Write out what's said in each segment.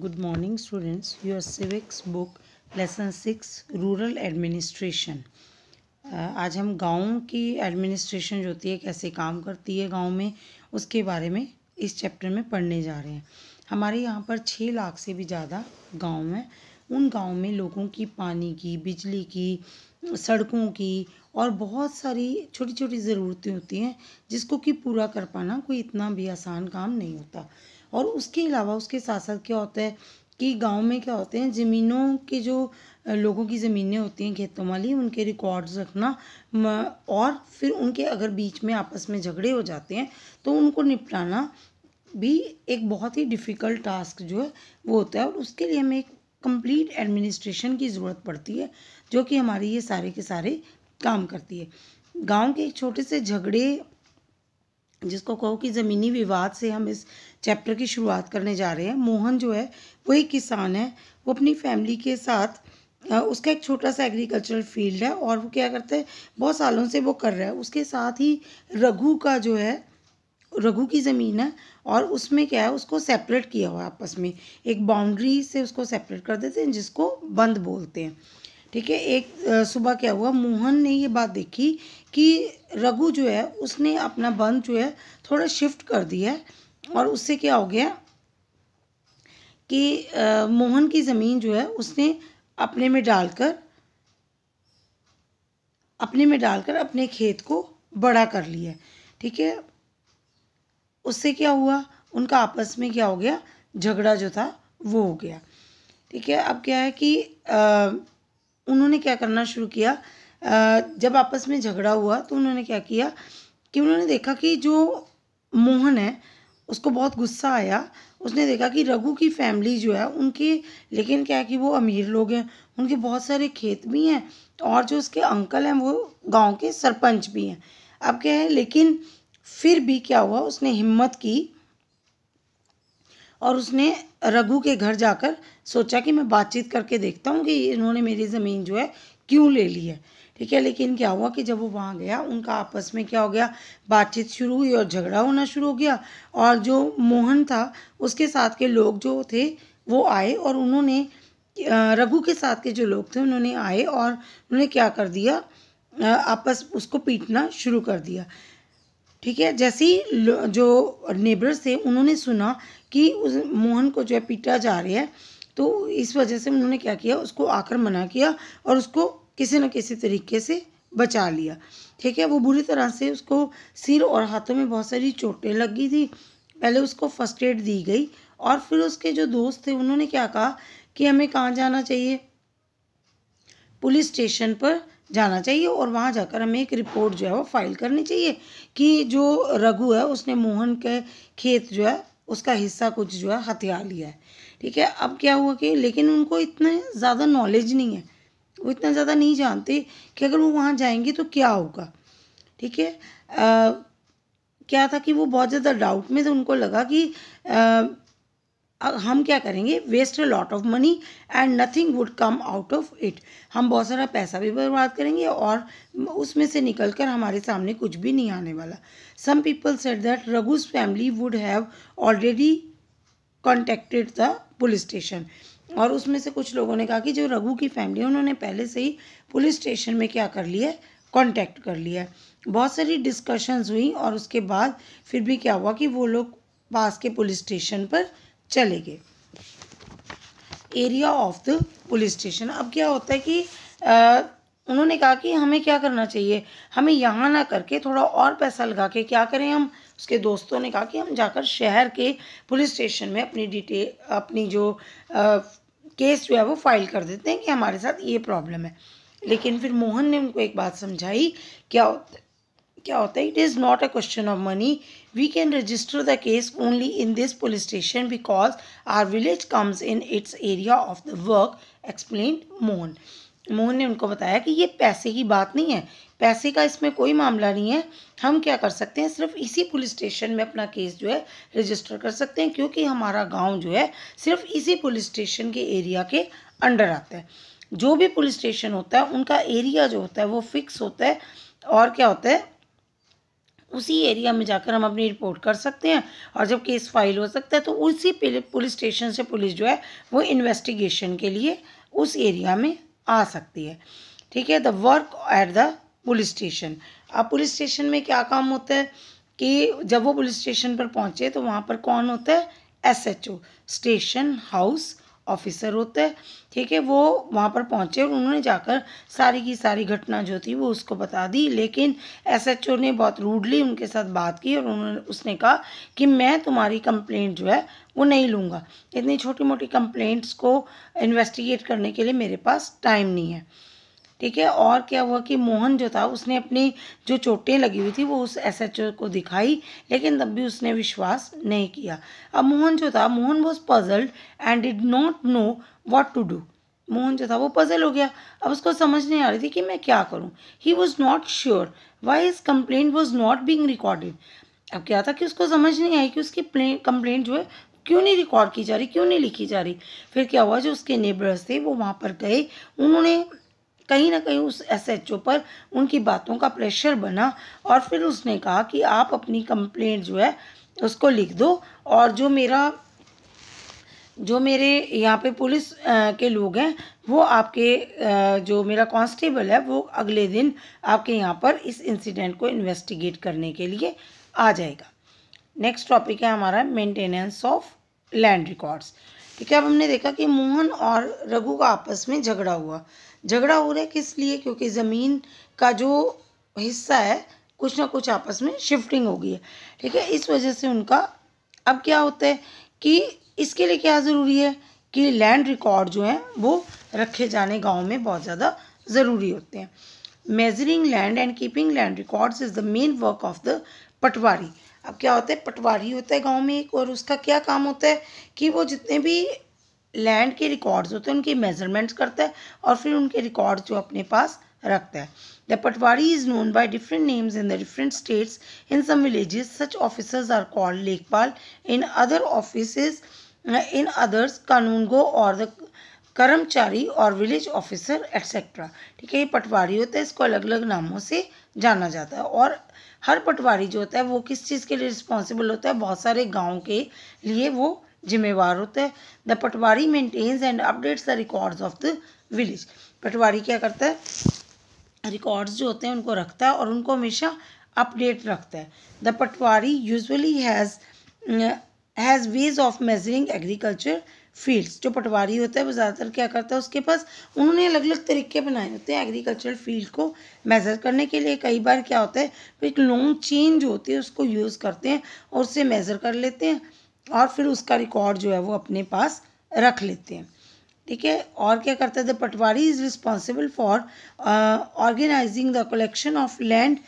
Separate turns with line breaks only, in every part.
good morning students your civics book lesson six rural administration आज हम गाँव की एडमिनिस्ट्रेशन जो होती है कैसे काम करती है गाँव में उसके बारे में इस चैप्टर में पढ़ने जा रहे हैं हमारे यहाँ पर छः लाख से भी ज़्यादा गाँव हैं उन गाँव में लोगों की पानी की बिजली की सड़कों की और बहुत सारी छोटी छोटी ज़रूरतें होती हैं जिसको कि पूरा कर पाना कोई इतना भी आसान काम नहीं होता और उसके अलावा उसके साथ साथ क्या होता है कि गांव में क्या होते हैं ज़मीनों के जो लोगों की ज़मीनें होती हैं खेतों वाली उनके रिकॉर्ड्स रखना और फिर उनके अगर बीच में आपस में झगड़े हो जाते हैं तो उनको निपटाना भी एक बहुत ही डिफ़िकल्ट टास्क जो है वो होता है और उसके लिए हमें एक कम्प्लीट एडमिनिस्ट्रेशन की ज़रूरत पड़ती है जो कि हमारे ये सारे के सारे काम करती है गाँव के एक छोटे से झगड़े जिसको कहो कि ज़मीनी विवाद से हम इस चैप्टर की शुरुआत करने जा रहे हैं मोहन जो है वो एक किसान है वो अपनी फैमिली के साथ उसका एक छोटा सा एग्रीकल्चरल फील्ड है और वो क्या करते हैं बहुत सालों से वो कर रहा है उसके साथ ही रघु का जो है रघु की ज़मीन है और उसमें क्या है उसको सेपरेट किया हुआ है आपस में एक बाउंड्री से उसको सेपरेट कर देते हैं जिसको बंद बोलते हैं ठीक है एक सुबह क्या हुआ मोहन ने ये बात देखी कि रघु जो है उसने अपना बंद जो है थोड़ा शिफ्ट कर दिया और उससे क्या हो गया कि आ, मोहन की ज़मीन जो है उसने अपने में डालकर अपने में डालकर अपने खेत को बड़ा कर लिया ठीक है उससे क्या हुआ उनका आपस में क्या हो गया झगड़ा जो था वो हो गया ठीक है अब क्या है कि आ, उन्होंने क्या करना शुरू किया जब आपस में झगड़ा हुआ तो उन्होंने क्या किया कि उन्होंने देखा कि जो मोहन है उसको बहुत गुस्सा आया उसने देखा कि रघु की फैमिली जो है उनके लेकिन क्या है कि वो अमीर लोग हैं उनके बहुत सारे खेत भी हैं और जो उसके अंकल हैं वो गांव के सरपंच भी हैं अब क्या है लेकिन फिर भी क्या हुआ उसने हिम्मत की और उसने रघु के घर जाकर सोचा कि मैं बातचीत करके देखता हूँ कि इन्होंने मेरी ज़मीन जो है क्यों ले ली है ठीक है लेकिन क्या हुआ कि जब वो वहाँ गया उनका आपस में क्या हो गया बातचीत शुरू हुई और झगड़ा होना शुरू हो गया और जो मोहन था उसके साथ के लोग जो थे वो आए और उन्होंने रघु के साथ के जो लोग थे उन्होंने आए और उन्होंने क्या कर दिया आपस उसको पीटना शुरू कर दिया ठीक है जैसे ही जो नेबर्स थे उन्होंने सुना कि उस मोहन को जो है पीटा जा रहा है तो इस वजह से उन्होंने क्या किया उसको आकर मना किया और उसको किसी न किसी तरीके से बचा लिया ठीक है वो बुरी तरह से उसको सिर और हाथों में बहुत सारी चोटें लगी थी पहले उसको फर्स्ट एड दी गई और फिर उसके जो दोस्त थे उन्होंने क्या कहा कि हमें कहाँ जाना चाहिए पुलिस स्टेशन पर जाना चाहिए और वहाँ जाकर हमें एक रिपोर्ट जो है वो फाइल करनी चाहिए कि जो रघु है उसने मोहन के खेत जो है उसका हिस्सा कुछ जो है हथियार लिया है ठीक है अब क्या हुआ कि लेकिन उनको इतने ज़्यादा नॉलेज नहीं है वो इतना ज़्यादा नहीं जानते कि अगर वो वहाँ जाएंगे तो क्या होगा ठीक है क्या था कि वो बहुत ज़्यादा डाउट में थे उनको लगा कि आ, अब हम क्या करेंगे waste lot of money and nothing would come out of it हम बहुत सारा पैसा भी बर्बाद करेंगे और उसमें से निकल कर हमारे सामने कुछ भी नहीं आने वाला some people said that Raghu's family would have already contacted the police station और उसमें से कुछ लोगों ने कहा कि जो रघु की फैमिली है उन्होंने पहले से ही पुलिस स्टेशन में क्या कर लिया है कॉन्टैक्ट कर लिया बहुत सारी डिस्कशंस हुई और उसके बाद फिर भी क्या हुआ कि वो लोग पास के पुलिस स्टेशन पर चले गए area of the police station अब क्या होता है कि आ, उन्होंने कहा कि हमें क्या करना चाहिए हमें यहाँ ना करके थोड़ा और पैसा लगा के क्या करें हम उसके दोस्तों ने कहा कि हम जाकर शहर के पुलिस स्टेशन में अपनी डिटेल अपनी जो आ, केस जो है वो फाइल कर देते हैं कि हमारे साथ ये प्रॉब्लम है लेकिन फिर मोहन ने उनको एक बात समझाई क्या होता क्या होता है it is not a question of money we can register the case only in this police station because our village comes in its area of the work explain Mohan Mohan ने उनको बताया कि ये पैसे की बात नहीं है पैसे का इसमें कोई मामला नहीं है हम क्या कर सकते हैं सिर्फ इसी पुलिस स्टेशन में अपना केस जो है रजिस्टर कर सकते हैं क्योंकि हमारा गांव जो है सिर्फ इसी पुलिस स्टेशन के एरिया के अंडर आता है जो भी पुलिस स्टेशन होता है उनका एरिया जो होता है वो फिक्स होता है और क्या होता है उसी एरिया में जाकर हम अपनी रिपोर्ट कर सकते हैं और जब केस फाइल हो सकता है तो उसी पुलिस स्टेशन से पुलिस जो है वो इन्वेस्टिगेशन के लिए उस एरिया में आ सकती है ठीक है the work at the police station अब पुलिस स्टेशन में क्या काम होता है कि जब वो पुलिस स्टेशन पर पहुँचे तो वहाँ पर कौन होता है S H O station house officer होते हैं ठीक है वो वहाँ पर पहुँचे और उन्होंने जाकर सारी की सारी घटना जो थी वो उसको बता दी लेकिन एसएचओ ने बहुत रूडली उनके साथ बात की और उन्होंने उसने कहा कि मैं तुम्हारी कंप्लेंट जो है वो नहीं लूँगा इतनी छोटी मोटी कंप्लेंट्स को इन्वेस्टिगेट करने के लिए मेरे पास टाइम नहीं है ठीक है और क्या हुआ कि मोहन जो था उसने अपनी जो चोटें लगी हुई थी वो उस एसएचओ को दिखाई लेकिन तब भी उसने विश्वास नहीं किया अब मोहन जो था Mohan was puzzled and did not know what to do Mohan जो था वो पजल हो गया अब उसको समझ नहीं आ रही थी कि मैं क्या करूँ he was not sure why his complaint was not being recorded अब क्या था कि उसको समझ नहीं आई कि उसकी कंप्लेंट जो है क्यों नहीं रिकॉर्ड की जा रही क्यों नहीं लिखी जा रही फिर क्या हुआ जो उसके नेबर्स थे वो वहाँ पर गए उन्होंने कहीं ना कहीं उस एसएचओ पर उनकी बातों का प्रेशर बना और फिर उसने कहा कि आप अपनी कंप्लेंट जो है उसको लिख दो और जो मेरा जो मेरे यहाँ पे पुलिस के लोग हैं वो आपके जो मेरा कांस्टेबल है वो अगले दिन आपके यहाँ पर इस इंसिडेंट को इन्वेस्टिगेट करने के लिए आ जाएगा नेक्स्ट टॉपिक है हमारा मेंटेनेंस ऑफ लैंड रिकॉर्ड्स ठीक है अब हमने देखा कि मोहन और रघु का आपस में झगड़ा हुआ झगड़ा हो रहा है किस लिए क्योंकि ज़मीन का जो हिस्सा है कुछ ना कुछ आपस में शिफ्टिंग हो गई है ठीक है इस वजह से उनका अब क्या होता है कि इसके लिए क्या ज़रूरी है कि लैंड रिकॉर्ड जो हैं वो रखे जाने गाँव में बहुत ज़्यादा ज़रूरी होते हैं measuring land and keeping land records is the main work of the patwari अब क्या होता है पटवारी होता है गांव में एक और उसका क्या काम होता है कि वो जितने भी लैंड के रिकॉर्ड्स होते हैं उनकी मेजरमेंट्स करता है और फिर उनके रिकॉर्ड्स जो अपने पास रखता है the patwari is known by different names in the different states in some villages such officers are called lekhpal in other office in others kanungo और द कर्मचारी और विलेज ऑफिसर एट्सेट्रा ठीक है ये पटवारी होता है इसको अलग अलग नामों से जाना जाता है और हर पटवारी जो होता है वो किस चीज़ के लिए रिस्पॉन्सिबल होता है बहुत सारे गाँव के लिए वो जिम्मेवार होता है the patwari maintains and updates the records of the village patwari क्या करता है रिकॉर्ड्स जो होते हैं उनको रखता है और उनको हमेशा अपडेट रखता है the patwari usually has has ways of measuring agriculture fields जो पटवारी होता है वो ज़्यादातर क्या करता है उसके पास उन्होंने अलग अलग तरीके बनाए होते हैं एग्रीकल्चरल फील्ड को मेज़र करने के लिए कई बार क्या होता है एक लॉन्ग चेन जो होती है उसको यूज़ करते हैं और उसे मेज़र कर लेते हैं और फिर उसका रिकॉर्ड जो है वो अपने पास रख लेते हैं ठीक है और क्या करते थे patwari is responsible for organising the collection of land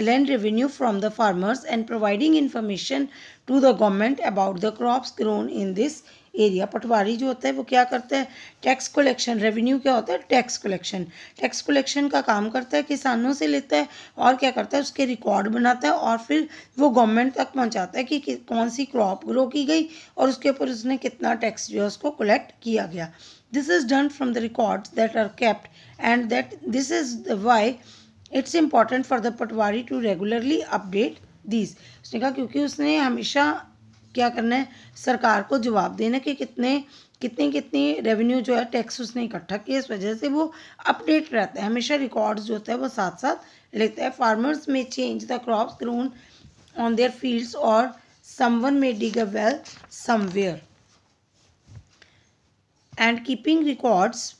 land revenue from the farmers and providing information to the government about the crops grown in this area patwari जो होता है वो क्या करता है टैक्स कलेक्शन रेवेन्यू क्या होता है टैक्स कलेक्शन टैक्स कलेक्शन का काम करता है किसानों से लेता है और क्या करता है उसके रिकॉर्ड बनाता है और फिर वो गवर्नमेंट तक पहुंचाता है कि, कि कौन सी क्रॉप ग्रो की गई और उसके ऊपर उसने कितना टैक्स जो है उसको कलेक्ट किया गया this is done from the record that are kept and that this is why it's important for the patwari to regularly update these उसने कहा क्योंकि उसने हमेशा क्या करना है सरकार को जवाब देना कि कितने कितनी कितनी रेवेन्यू जो है टैक्स उसने इकट्ठा किया इस वजह से वो अपडेट रहता है हमेशा रिकॉर्ड्स जो होता है वो साथ साथ लेते हैं farmers may change the crop grown on their fields और someone may dig a well somewhere and keeping records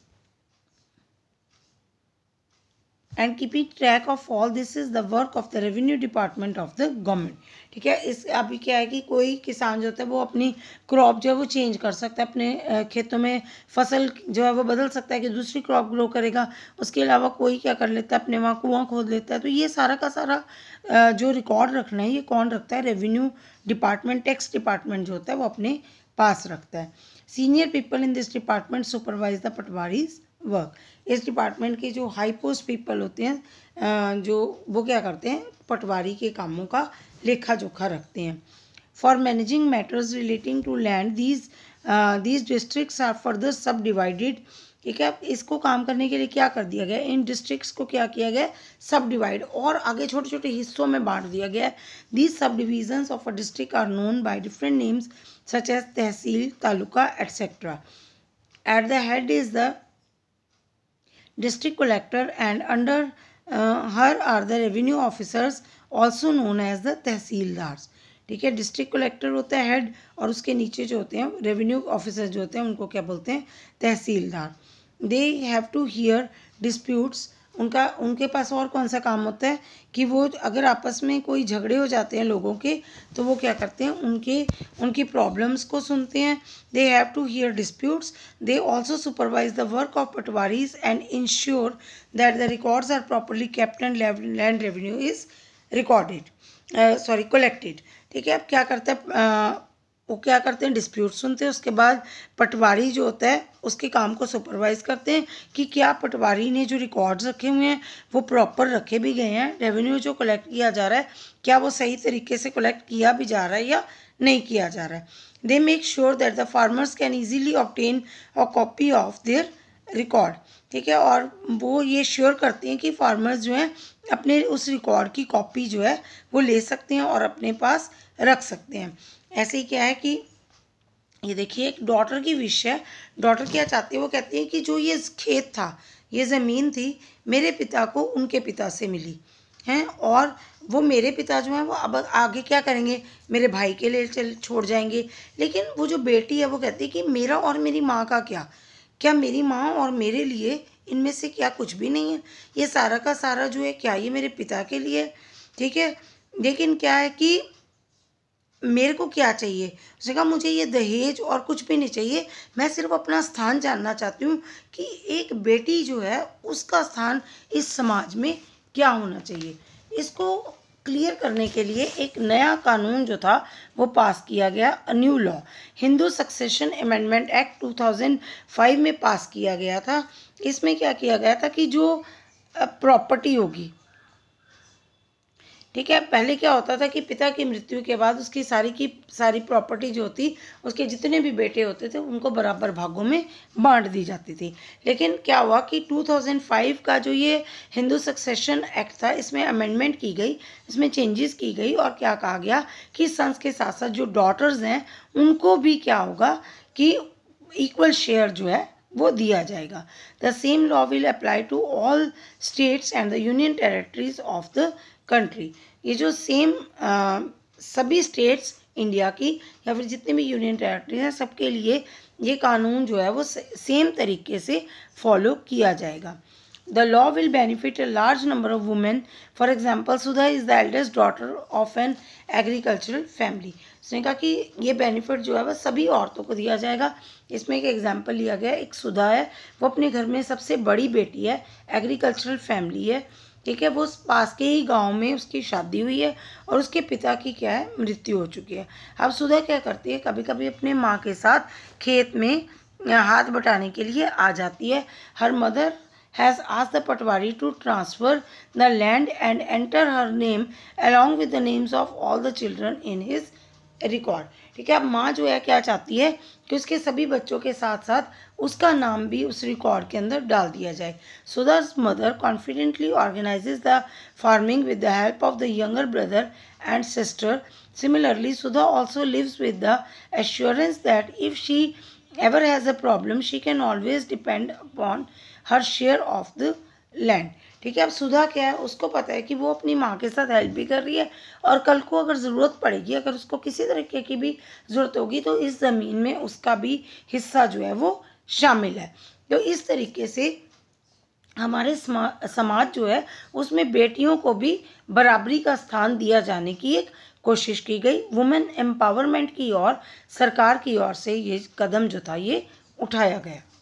and keeping track of all this is the work of the revenue department of the government ठीक है इस अभी क्या है कि कोई किसान जो होता है वो अपनी क्रॉप जो है वो चेंज कर सकता है अपने खेतों में फसल जो है वो बदल सकता है कि दूसरी क्रॉप ग्रो करेगा उसके अलावा कोई क्या कर लेता है अपने वहाँ कुआँ खोद लेता है तो ये सारा का सारा जो रिकॉर्ड रखना है ये कौन रखता है रेवेन्यू डिपार्टमेंट टैक्स डिपार्टमेंट जो होता है वो अपने पास रखता है senior people in this department supervise the patwari's work इस डिपार्टमेंट के जो हाई पोस्ट पीपल होते हैं जो वो क्या करते हैं पटवारी के कामों का लेखा जोखा रखते हैं for managing matters relating to land these these district are further subdivided ठीक है इसको काम करने के लिए क्या कर दिया गया इन डिस्ट्रिक्ट्स को क्या किया गया सब डिवाइड और आगे छोटे छोटे हिस्सों में बांट दिया गया these subdivisions of a district are known by different names such as tehsil taluka etcetera at the head is the district collector and under uh, her are the revenue officers also known as the ठीक है district collector होता है head और उसके नीचे जो होते हैं रेवेन्यू ऑफिसर जो होते हैं उनको क्या बोलते हैं tehsildar they have to hear disputes उनका उनके पास और कौन सा काम होता है कि वो अगर आपस में कोई झगड़े हो जाते हैं लोगों के तो वो क्या करते हैं उनके उनकी प्रॉब्लम्स को सुनते हैं they have to hear disputes they also supervise the work of patwaris and ensure that the records are properly kept and land revenue is recorded sorry collected ठीक है अब क्या करते हैं uh, वो क्या करते हैं डिस्प्यूट सुनते हैं उसके बाद पटवारी जो होता है उसके काम को सुपरवाइज करते हैं कि क्या पटवारी ने जो रिकॉर्ड्स रखे हुए हैं वो प्रॉपर रखे भी गए हैं रेवेन्यू जो कलेक्ट किया जा रहा है क्या वो सही तरीके से कलेक्ट किया भी जा रहा है या नहीं किया जा रहा है they make sure that the farmers can easily obtain a copy of their record ठीक है और वो ये श्योर करते हैं कि फार्मर्स जो हैं अपने उस रिकॉर्ड की कॉपी जो है वो ले सकते हैं और अपने पास रख सकते हैं ऐसे ही क्या है कि ये देखिए एक डॉटर की विश है डॉटर क्या चाहती है वो कहती है कि जो ये खेत था ये ज़मीन थी मेरे पिता को उनके पिता से मिली हैं और वो मेरे पिता जो हैं वो अब आगे क्या करेंगे मेरे भाई के लिए चल छोड़ जाएंगे लेकिन वो जो बेटी है वो कहती है कि मेरा और मेरी माँ का क्या क्या मेरी माँ और मेरे लिए इनमें से क्या कुछ भी नहीं है ये सारा का सारा जो है क्या ये मेरे पिता के लिए ठीक है लेकिन क्या है कि मेरे को क्या चाहिए उसने कहा मुझे ये दहेज और कुछ भी नहीं चाहिए मैं सिर्फ अपना स्थान जानना चाहती हूँ कि एक बेटी जो है उसका स्थान इस समाज में क्या होना चाहिए इसको क्लियर करने के लिए एक नया कानून जो था वो पास किया गया new law Hindu succession amendment act 2005 में पास किया गया था इसमें क्या किया गया था कि जो प्रॉपर्टी होगी ठीक है पहले क्या होता था कि पिता की मृत्यु के बाद उसकी सारी की सारी प्रॉपर्टी जो होती उसके जितने भी बेटे होते थे उनको बराबर भागों में बांट दी जाती थी लेकिन क्या हुआ कि 2005 का जो ये हिंदू सक्सेशन एक्ट था इसमें अमेंडमेंट की गई इसमें चेंजेस की गई और क्या कहा गया कि सन्स के साथ साथ जो डॉटर्स हैं उनको भी क्या होगा कि इक्वल शेयर जो है वो दिया जाएगा the same law will apply to all states and the union territories of the country ये जो सेम सभी स्टेट्स इंडिया की या फिर जितने भी यूनियन टेरेटरीज हैं सबके लिए ये कानून जो है वो सेम तरीके से फॉलो किया जाएगा the law will benefit a large number of women for example Sudha is the eldest daughter of an agricultural family उसने कहा कि ये बेनिफिट जो है वह सभी औरतों को दिया जाएगा इसमें एक एग्जाम्पल लिया गया एक सुधा है वो अपने घर में सबसे बड़ी बेटी है एग्रीकल्चरल फैमिली है ठीक है वो उस पास के ही गांव में उसकी शादी हुई है और उसके पिता की क्या है मृत्यु हो चुकी है अब सुधा क्या करती है कभी कभी अपने माँ के साथ खेत में हाथ बटाने के लिए आ जाती है हर मदर हैज़ आज the patwari to transfer the land and enter her name along with the names of all the children in his record ठीक है अब माँ जो है क्या चाहती है कि उसके सभी बच्चों के साथ साथ उसका नाम भी उस रिकॉर्ड के अंदर डाल दिया जाए so this mother confidently organises the farming with the help of the younger brother and sister similarly Sudha also lives with the assurance that if she ever has a problem she can always depend upon her share of the land ठीक है अब सुधा क्या है उसको पता है कि वो अपनी माँ के साथ हेल्प भी कर रही है और कल को अगर ज़रूरत पड़ेगी अगर उसको किसी तरीके की भी ज़रूरत होगी तो इस ज़मीन में उसका भी हिस्सा जो है वो शामिल है तो इस तरीके से हमारे समाज जो है उसमें बेटियों को भी बराबरी का स्थान दिया जाने की एक कोशिश की गई वुमेन एम्पावरमेंट की ओर सरकार की ओर से ये कदम जो था ये उठाया गया